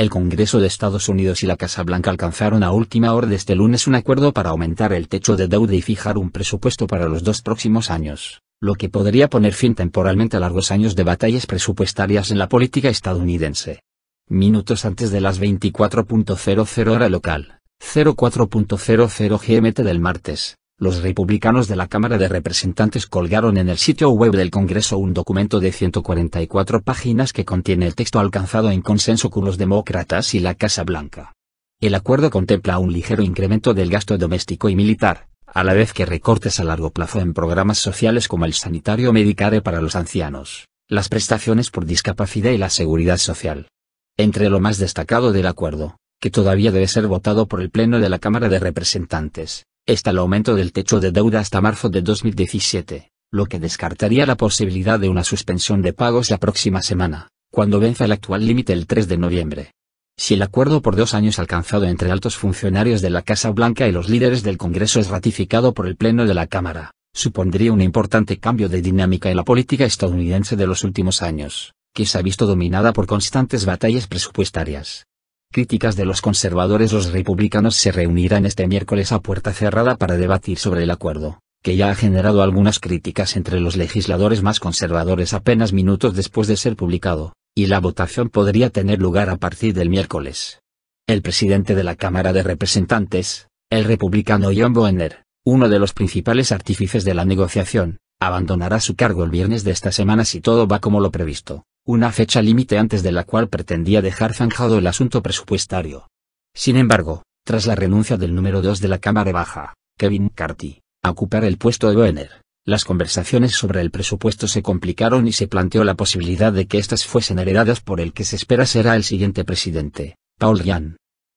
el Congreso de Estados Unidos y la Casa Blanca alcanzaron a última hora de este lunes un acuerdo para aumentar el techo de deuda y fijar un presupuesto para los dos próximos años, lo que podría poner fin temporalmente a largos años de batallas presupuestarias en la política estadounidense. Minutos antes de las 24.00 hora local, 04.00 GMT del martes, los republicanos de la Cámara de Representantes colgaron en el sitio web del Congreso un documento de 144 páginas que contiene el texto alcanzado en consenso con los demócratas y la Casa Blanca. El acuerdo contempla un ligero incremento del gasto doméstico y militar, a la vez que recortes a largo plazo en programas sociales como el sanitario Medicare para los ancianos, las prestaciones por discapacidad y la seguridad social. Entre lo más destacado del acuerdo, que todavía debe ser votado por el Pleno de la Cámara de Representantes, está el aumento del techo de deuda hasta marzo de 2017, lo que descartaría la posibilidad de una suspensión de pagos la próxima semana, cuando venza el actual límite el 3 de noviembre. Si el acuerdo por dos años alcanzado entre altos funcionarios de la Casa Blanca y los líderes del Congreso es ratificado por el Pleno de la Cámara, supondría un importante cambio de dinámica en la política estadounidense de los últimos años, que se ha visto dominada por constantes batallas presupuestarias, Críticas de los conservadores Los republicanos se reunirán este miércoles a puerta cerrada para debatir sobre el acuerdo, que ya ha generado algunas críticas entre los legisladores más conservadores apenas minutos después de ser publicado, y la votación podría tener lugar a partir del miércoles. El presidente de la Cámara de Representantes, el republicano John Boehner, uno de los principales artífices de la negociación, abandonará su cargo el viernes de esta semana si todo va como lo previsto una fecha límite antes de la cual pretendía dejar zanjado el asunto presupuestario. Sin embargo, tras la renuncia del número 2 de la Cámara Baja, Kevin McCarthy, a ocupar el puesto de Boehner, las conversaciones sobre el presupuesto se complicaron y se planteó la posibilidad de que éstas fuesen heredadas por el que se espera será el siguiente presidente, Paul Ryan.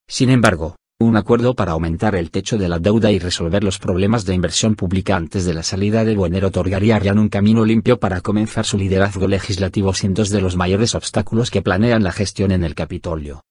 Sin embargo, un acuerdo para aumentar el techo de la deuda y resolver los problemas de inversión pública antes de la salida de buenero otorgaría a un camino limpio para comenzar su liderazgo legislativo sin dos de los mayores obstáculos que planean la gestión en el Capitolio.